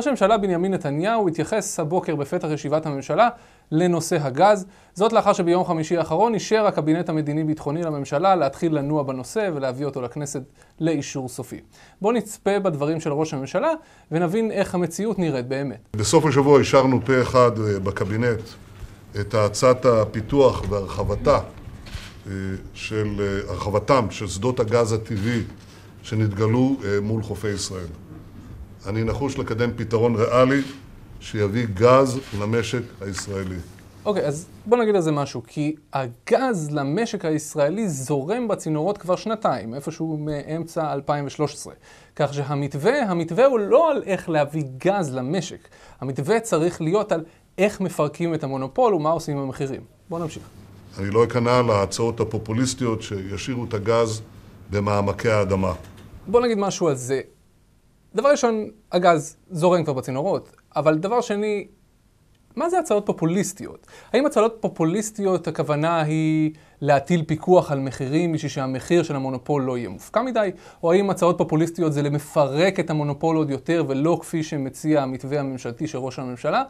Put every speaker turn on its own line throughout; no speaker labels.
ראש הממשלה בנימין נתניהו התייחס הבוקר בפתח ישיבת הממשלה לנושא הגז. זאת לאחר שביום חמישי האחרון אישר הקבינט המדיני-ביטחוני לממשלה להתחיל לנוע בנושא ולהביא אותו לכנסת לאישור סופי. בואו נצפה בדברים של ראש הממשלה ונבין איך המציאות נראית באמת.
בסוף השבוע אישרנו פה אחד אה, בקבינט את האצת הפיתוח והרחבתה אה, של, אה, הרחבתם של שדות הגז הטבעי שנתגלו מול חופי ישראל. אני נחוש לקדם פתרון ריאלי שיביא גז למשק הישראלי.
אוקיי, okay, אז בוא נגיד על זה משהו, כי הגז למשק הישראלי זורם בצינורות כבר שנתיים, איפשהו מאמצע 2013. כך שהמתווה, המתווה הוא לא על איך להביא גז למשק, המתווה צריך להיות על איך מפרקים את המונופול ומה עושים עם המחירים. בוא נמשיך.
אני לא אכנע להצעות הפופוליסטיות שישאירו את הגז במעמקי האדמה.
בוא נגיד משהו על זה. דבר ראשון, הגז זורם כבר בצינורות, אבל דבר שני, מה זה הצעות פופוליסטיות? האם הצעות פופוליסטיות הכוונה היא להטיל פיקוח על מחירים בשביל שהמחיר של המונופול לא יהיה מופקע מדי? או האם הצעות פופוליסטיות זה למפרק את המונופול עוד יותר ולא כפי שמציע המתווה הממשלתי של ראש הממשלה?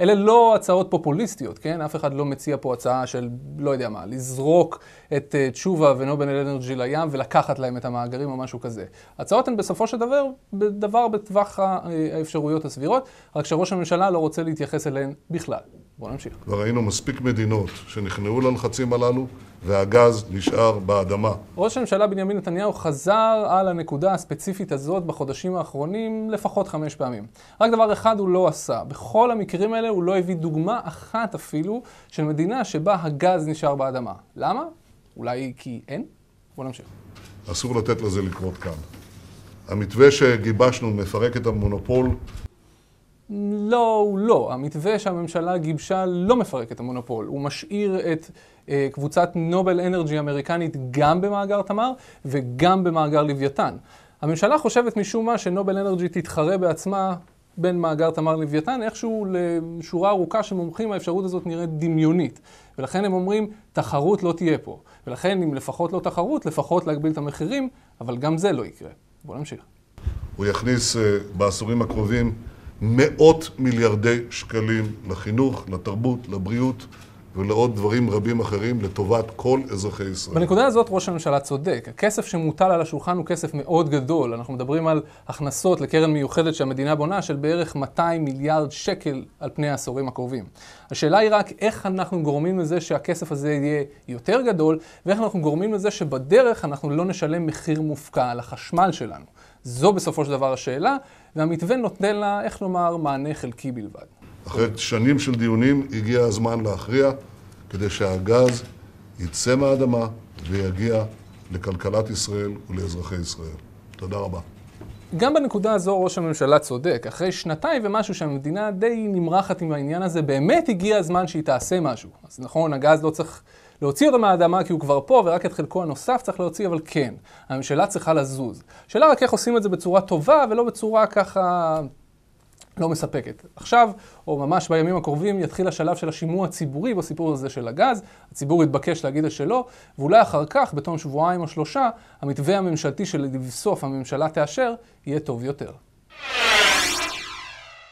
אלה לא הצעות פופוליסטיות, כן? אף אחד לא מציע פה הצעה של, לא יודע מה, לזרוק את uh, תשובה ונובל אנרג'י לים ולקחת להם את המאגרים או משהו כזה. הצעות הן בסופו של דבר, דבר בטווח אה, האפשרויות הסבירות, רק שראש הממשלה לא רוצה להתייחס אליהן בכלל.
בואו נמשיך. כבר ראינו מספיק מדינות שנכנעו ללחצים הללו. והגז נשאר באדמה.
ראש הממשלה בנימין נתניהו חזר על הנקודה הספציפית הזאת בחודשים האחרונים לפחות חמש פעמים. רק דבר אחד הוא לא עשה. בכל המקרים האלה הוא לא הביא דוגמה אחת אפילו של מדינה שבה הגז נשאר באדמה. למה? אולי כי אין? בואו נמשיך.
אסור לתת לזה לקרות כאן. המתווה שגיבשנו מפרק את המונופול
לא הוא לא. המתווה שהממשלה גיבשה לא מפרק את המונופול. הוא משאיר את אה, קבוצת נובל אנרג'י האמריקנית גם במאגר תמר וגם במאגר לוויתן. הממשלה חושבת משום מה שנובל אנרג'י תתחרה בעצמה בין מאגר תמר לוויתן, איכשהו לשורה ארוכה של מומחים האפשרות הזאת נראית דמיונית. ולכן הם אומרים, תחרות לא תהיה פה. ולכן אם לפחות לא תחרות, לפחות להגביל את המחירים, אבל גם זה לא יקרה. בואו נמשיך.
הוא יכניס uh, בעשורים הקרובים מאות מיליארדי שקלים לחינוך, לתרבות, לבריאות. ולעוד דברים רבים אחרים לטובת כל אזרחי ישראל.
בנקודה הזאת ראש הממשלה צודק. הכסף שמוטל על השולחן הוא כסף מאוד גדול. אנחנו מדברים על הכנסות לקרן מיוחדת שהמדינה בונה של בערך 200 מיליארד שקל על פני העשורים הקרובים. השאלה היא רק איך אנחנו גורמים לזה שהכסף הזה יהיה יותר גדול, ואיך אנחנו גורמים לזה שבדרך אנחנו לא נשלם מחיר מופקע על החשמל שלנו. זו בסופו של דבר השאלה, והמתווה נותן לה, איך לומר, מענה חלקי בלבד.
אחרי שנים של דיונים הגיע הזמן להכריע כדי שהגז יצא מהאדמה ויגיע לכלכלת ישראל ולאזרחי ישראל. תודה רבה.
גם בנקודה הזו ראש הממשלה צודק. אחרי שנתיים ומשהו שהמדינה די נמרחת עם העניין הזה, באמת הגיע הזמן שהיא תעשה משהו. אז נכון, הגז לא צריך להוציא אותו מהאדמה כי הוא כבר פה, ורק את חלקו הנוסף צריך להוציא, אבל כן, הממשלה צריכה לזוז. השאלה רק איך עושים את זה בצורה טובה ולא בצורה ככה לא מספקת. עכשיו, או ממש בימים הקרובים, יתחיל השלב של השימוע הציבורי בסיפור הזה של הגז, הציבור יתבקש להגיד את שלו, ואולי אחר כך, בתום שבועיים או שלושה, המתווה הממשלתי שלבסוף הממשלה תאשר, יהיה טוב יותר.